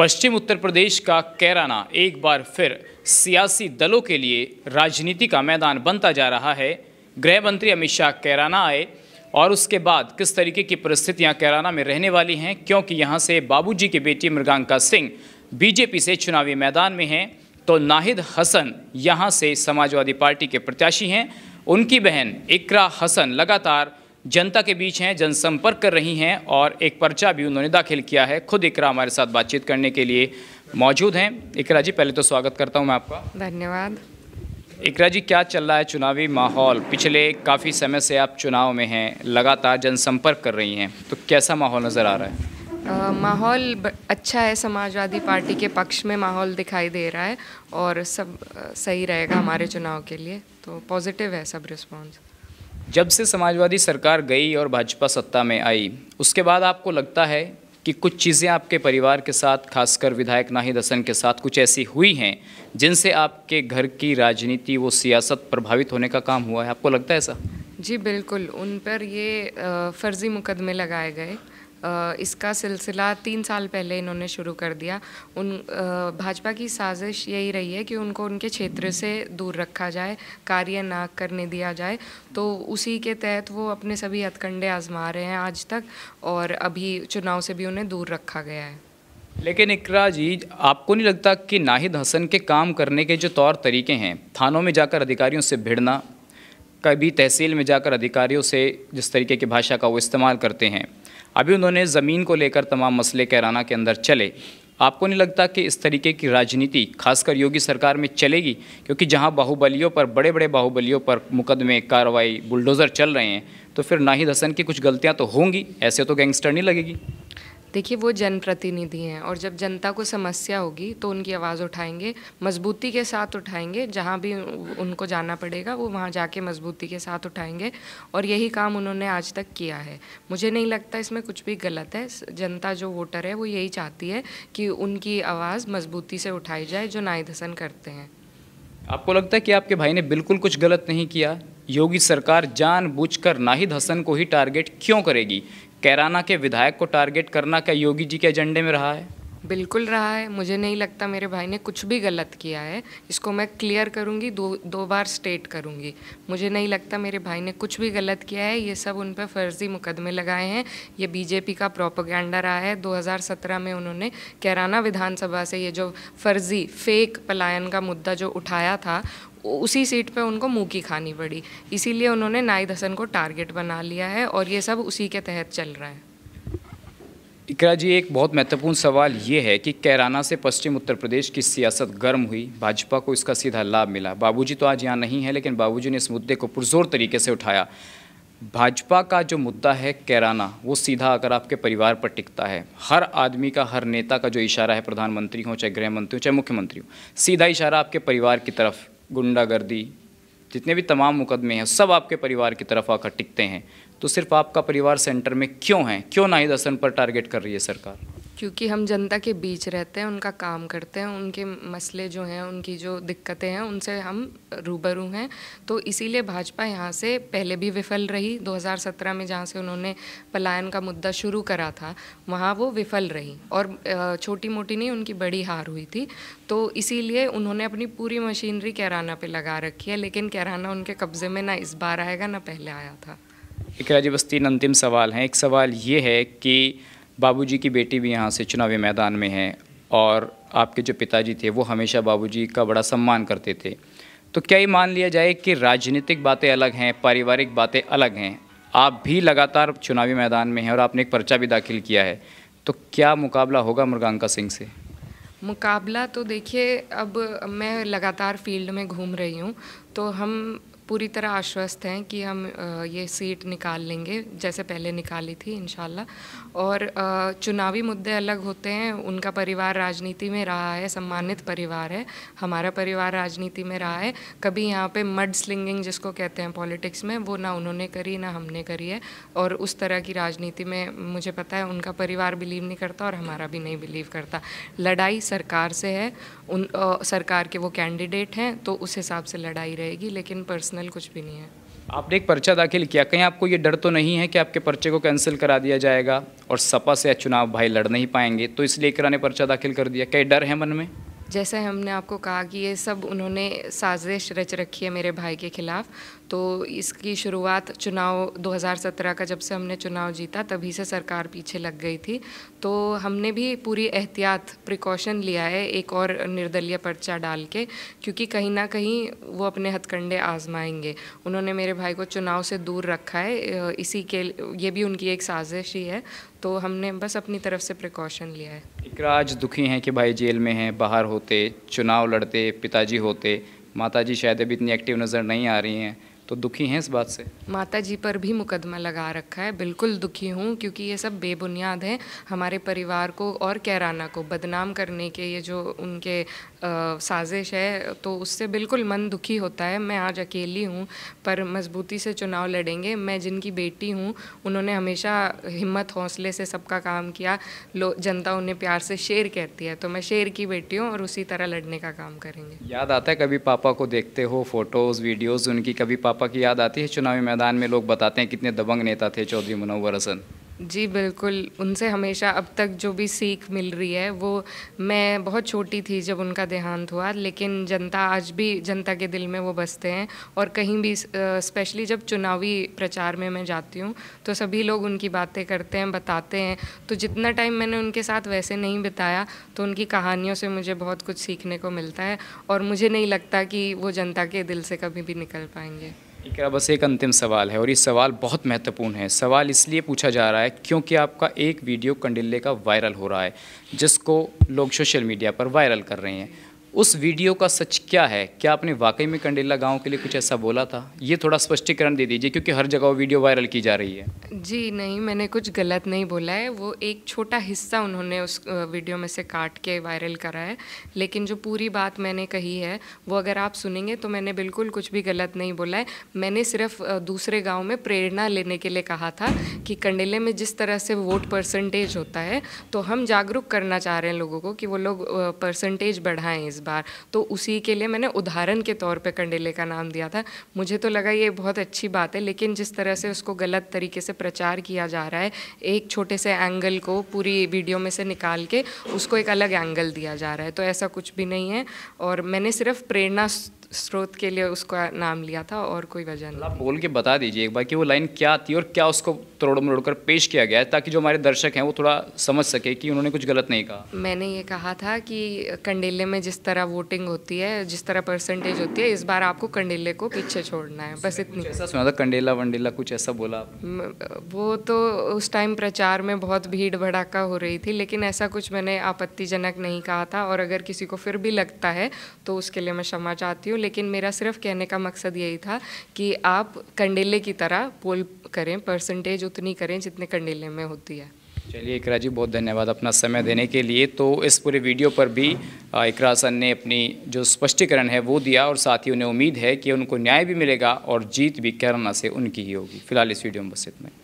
पश्चिम उत्तर प्रदेश का कैराना एक बार फिर सियासी दलों के लिए राजनीति का मैदान बनता जा रहा है गृह मंत्री अमित शाह कैराना आए और उसके बाद किस तरीके की परिस्थितियां कैराना में रहने वाली हैं क्योंकि यहां से बाबूजी की बेटी मृगांका सिंह बीजेपी से चुनावी मैदान में हैं तो नाहिद हसन यहां से समाजवादी पार्टी के प्रत्याशी हैं उनकी बहन इकरा हसन लगातार जनता के बीच हैं जनसंपर्क कर रही हैं और एक पर्चा भी उन्होंने दाखिल किया है खुद इकरा हमारे साथ बातचीत करने के लिए मौजूद हैं इकरा जी पहले तो स्वागत करता हूं मैं आपका धन्यवाद इकरा जी क्या चल रहा है चुनावी माहौल पिछले काफ़ी समय से आप चुनाव में हैं लगातार जनसंपर्क कर रही हैं तो कैसा माहौल नज़र आ रहा है माहौल अच्छा है समाजवादी पार्टी के पक्ष में माहौल दिखाई दे रहा है और सब सही रहेगा हमारे चुनाव के लिए तो पॉजिटिव है सब रिस्पॉन्स जब से समाजवादी सरकार गई और भाजपा सत्ता में आई उसके बाद आपको लगता है कि कुछ चीज़ें आपके परिवार के साथ खासकर विधायक नाहिद हसन के साथ कुछ ऐसी हुई हैं जिनसे आपके घर की राजनीति वो सियासत प्रभावित होने का काम हुआ है आपको लगता है ऐसा जी बिल्कुल उन पर ये फ़र्ज़ी मुकदमे लगाए गए इसका सिलसिला तीन साल पहले इन्होंने शुरू कर दिया उन भाजपा की साजिश यही रही है कि उनको उनके क्षेत्र से दूर रखा जाए कार्य ना करने दिया जाए तो उसी के तहत वो अपने सभी हथकंडे आजमा रहे हैं आज तक और अभी चुनाव से भी उन्हें दूर रखा गया है लेकिन इकरा जी आपको नहीं लगता कि नाहिद हसन के काम करने के जो तौर तरीके हैं थानों में जाकर अधिकारियों से भिड़ना कभी तहसील में जाकर अधिकारियों से जिस तरीके की भाषा का वो इस्तेमाल करते हैं अभी उन्होंने ज़मीन को लेकर तमाम मसले कैराना के अंदर चले आपको नहीं लगता कि इस तरीके की राजनीति खासकर योगी सरकार में चलेगी क्योंकि जहां बाहुबलियों पर बड़े बड़े बाहुबलियों पर मुकदमे कार्रवाई बुलडोज़र चल रहे हैं तो फिर नाहिद हसन की कुछ गलतियां तो होंगी ऐसे तो गैंगस्टर नहीं लगेगी देखिए वो जनप्रतिनिधि हैं और जब जनता को समस्या होगी तो उनकी आवाज़ उठाएंगे मजबूती के साथ उठाएंगे जहाँ भी उनको जाना पड़ेगा वो वहाँ जाके मजबूती के साथ उठाएंगे और यही काम उन्होंने आज तक किया है मुझे नहीं लगता इसमें कुछ भी गलत है जनता जो वोटर है वो यही चाहती है कि उनकी आवाज़ मजबूती से उठाई जाए जो नाहिद हसन करते हैं आपको लगता है कि आपके भाई ने बिल्कुल कुछ गलत नहीं किया योगी सरकार जानबूझकर नाहिद हसन को ही टारगेट क्यों करेगी कैराना के विधायक को टारगेट करना क्या योगी जी के एजेंडे में रहा है बिल्कुल रहा है मुझे नहीं लगता मेरे भाई ने कुछ भी गलत किया है इसको मैं क्लियर करूँगी दो दो बार स्टेट करूँगी मुझे नहीं लगता मेरे भाई ने कुछ भी गलत किया है ये सब उन पर फर्जी मुकदमे लगाए हैं ये बीजेपी का प्रोपोगंडा रहा है 2017 में उन्होंने कैराना विधानसभा से ये जो फर्जी फेक पलायन का मुद्दा जो उठाया था उसी सीट पे उनको मुँह की खानी पड़ी इसीलिए उन्होंने नाइद हसन को टारगेट बना लिया है और ये सब उसी के तहत चल रहा है इकरा जी एक बहुत महत्वपूर्ण सवाल ये है कि कैराना से पश्चिम उत्तर प्रदेश की सियासत गर्म हुई भाजपा को इसका सीधा लाभ मिला बाबूजी तो आज यहाँ नहीं है लेकिन बाबूजी ने इस मुद्दे को पुरजोर तरीके से उठाया भाजपा का जो मुद्दा है कैराना वो सीधा आकर आपके परिवार पर टिकता है हर आदमी का हर नेता का जो इशारा है प्रधानमंत्री हो चाहे गृह मंत्री हो चाहे मुख्यमंत्री हो सीधा इशारा आपके परिवार की तरफ गुंडागर्दी जितने भी तमाम मुकदमे हैं सब आपके परिवार की तरफ आकर टिकते हैं तो सिर्फ आपका परिवार सेंटर में क्यों है क्यों नाहिद हसन पर टारगेट कर रही है सरकार क्योंकि हम जनता के बीच रहते हैं उनका काम करते हैं उनके मसले जो हैं उनकी जो दिक्कतें हैं उनसे हम रूबरू हैं तो इसीलिए भाजपा यहाँ से पहले भी विफल रही 2017 में जहाँ से उन्होंने पलायन का मुद्दा शुरू करा था वहाँ वो विफल रही और छोटी मोटी नहीं उनकी बड़ी हार हुई थी तो इसीलिए उन्होंने अपनी पूरी मशीनरी कैराना पर लगा रखी है लेकिन कैराना उनके कब्ज़े में ना इस बार आएगा ना पहले आया था इकराजी बस्ती अंतिम सवाल है एक सवाल ये है कि बाबूजी की बेटी भी यहाँ से चुनावी मैदान में है और आपके जो पिताजी थे वो हमेशा बाबूजी का बड़ा सम्मान करते थे तो क्या ये मान लिया जाए कि राजनीतिक बातें अलग हैं पारिवारिक बातें अलग हैं आप भी लगातार चुनावी मैदान में हैं और आपने एक पर्चा भी दाखिल किया है तो क्या मुकाबला होगा मृगांका सिंह से मुकाबला तो देखिए अब मैं लगातार फील्ड में घूम रही हूँ तो हम पूरी तरह आश्वस्त हैं कि हम ये सीट निकाल लेंगे जैसे पहले निकाली थी इन और चुनावी मुद्दे अलग होते हैं उनका परिवार राजनीति में रहा है सम्मानित परिवार है हमारा परिवार राजनीति में रहा है कभी यहाँ पे मड स्लिंगिंग जिसको कहते हैं पॉलिटिक्स में वो ना उन्होंने करी ना हमने करी है और उस तरह की राजनीति में मुझे पता है उनका परिवार बिलीव नहीं करता और हमारा भी नहीं बिलीव करता लड़ाई सरकार से है उन आ, सरकार के वो कैंडिडेट हैं तो उस हिसाब से लड़ाई रहेगी लेकिन पर्सनल पर्सनल कुछ भी नहीं है आपने एक पर्चा दाखिल किया कहीं आपको ये डर तो नहीं है कि आपके पर्चे को कैंसिल करा दिया जाएगा और सपा से चुनाव भाई लड़ नहीं पाएंगे तो इसलिए कराने पर्चा दाखिल कर दिया कई डर है मन में जैसे हमने आपको कहा कि ये सब उन्होंने साजिश रच रखी है मेरे भाई के ख़िलाफ़ तो इसकी शुरुआत चुनाव 2017 का जब से हमने चुनाव जीता तभी से सरकार पीछे लग गई थी तो हमने भी पूरी एहतियात प्रिकॉशन लिया है एक और निर्दलीय पर्चा डाल के क्योंकि कहीं ना कहीं वो अपने हथकंडे आजमाएंगे उन्होंने मेरे भाई को चुनाव से दूर रखा है इसी के ये भी उनकी एक साजिश ही है तो हमने बस अपनी तरफ से प्रिकॉशन लिया है राज दुखी हैं कि भाई जेल में हैं बाहर होते चुनाव लड़ते पिताजी होते माताजी शायद अभी इतनी एक्टिव नज़र नहीं आ रही हैं तो दुखी हैं इस बात से माता जी पर भी मुकदमा लगा रखा है बिल्कुल दुखी हूँ क्योंकि ये सब बेबुनियाद हैं हमारे परिवार को और कैराना को बदनाम करने के ये जो उनके साजिश है तो उससे बिल्कुल मन दुखी होता है मैं आज अकेली हूँ पर मजबूती से चुनाव लड़ेंगे मैं जिनकी बेटी हूँ उन्होंने हमेशा हिम्मत हौसले से सबका काम किया लो जनता उन्हें प्यार से शेर कहती है तो मैं शेर की बेटी हूँ और उसी तरह लड़ने का काम करेंगे याद आता है कभी पापा को देखते हो फोटोज़ वीडियोज़ उनकी कभी पापा की याद आती है चुनावी मैदान में लोग बताते हैं कितने दबंग नेता थे चौधरी मुनवर हसन जी बिल्कुल उनसे हमेशा अब तक जो भी सीख मिल रही है वो मैं बहुत छोटी थी जब उनका देहांत हुआ लेकिन जनता आज भी जनता के दिल में वो बसते हैं और कहीं भी स्पेशली जब चुनावी प्रचार में मैं जाती हूँ तो सभी लोग उनकी बातें करते हैं बताते हैं तो जितना टाइम मैंने उनके साथ वैसे नहीं बिताया तो उनकी कहानियों से मुझे बहुत कुछ सीखने को मिलता है और मुझे नहीं लगता कि वो जनता के दिल से कभी भी निकल पाएंगे है बस एक अंतिम सवाल है और ये सवाल बहुत महत्वपूर्ण है सवाल इसलिए पूछा जा रहा है क्योंकि आपका एक वीडियो कंडिल्ले का वायरल हो रहा है जिसको लोग सोशल मीडिया पर वायरल कर रहे हैं उस वीडियो का सच क्या है क्या आपने वाकई में कंडेला गांव के लिए कुछ ऐसा बोला था ये थोड़ा स्पष्टीकरण दे दीजिए क्योंकि हर जगह वो वीडियो वायरल की जा रही है जी नहीं मैंने कुछ गलत नहीं बोला है वो एक छोटा हिस्सा उन्होंने उस वीडियो में से काट के वायरल करा है लेकिन जो पूरी बात मैंने कही है वो अगर आप सुनेंगे तो मैंने बिल्कुल कुछ भी गलत नहीं बोला है मैंने सिर्फ दूसरे गाँव में प्रेरणा लेने के लिए कहा था कि कंडेले में जिस तरह से वोट परसेंटेज होता है तो हम जागरूक करना चाह रहे हैं लोगों को कि वो लोग परसेंटेज बढ़ाएँ इस बार तो उसी के लिए मैंने उदाहरण के तौर पे कंडेले का नाम दिया था मुझे तो लगा ये बहुत अच्छी बात है लेकिन जिस तरह से उसको गलत तरीके से प्रचार किया जा रहा है एक छोटे से एंगल को पूरी वीडियो में से निकाल के उसको एक अलग एंगल दिया जा रहा है तो ऐसा कुछ भी नहीं है और मैंने सिर्फ प्रेरणा स्रोत के लिए उसका नाम लिया था और कोई वजह नहीं आप बोल के बता दीजिए एक बार कि वो लाइन क्या थी और क्या उसको तोड़ मरोड़ कर पेश किया गया है ताकि जो हमारे दर्शक हैं वो थोड़ा समझ सके कि उन्होंने कुछ गलत नहीं कहा मैंने ये कहा था कि कंडेले में जिस तरह वोटिंग होती है जिस तरह परसेंटेज होती है इस बार आपको कंडेले को पीछे छोड़ना है बस इतनी ऐसा सुना था कंडेला वंडेला कुछ ऐसा बोला वो तो उस टाइम प्रचार में बहुत भीड़ भड़ाका हो रही थी लेकिन ऐसा कुछ मैंने आपत्तिजनक नहीं कहा था और अगर किसी को फिर भी लगता है तो उसके लिए मैं क्षमा चाहती हूँ लेकिन मेरा सिर्फ कहने का मकसद यही था कि आप कंडेले की तरह पोल करें परसेंटेज उतनी करें जितने कंडेले में होती है चलिए इकरा जी बहुत धन्यवाद अपना समय देने के लिए तो इस पूरे वीडियो पर भी इकरा सन ने अपनी जो स्पष्टीकरण है वो दिया और साथ ही उन्हें उम्मीद है कि उनको न्याय भी मिलेगा और जीत भी करना से उनकी ही होगी फिलहाल इस वीडियो में बस इतना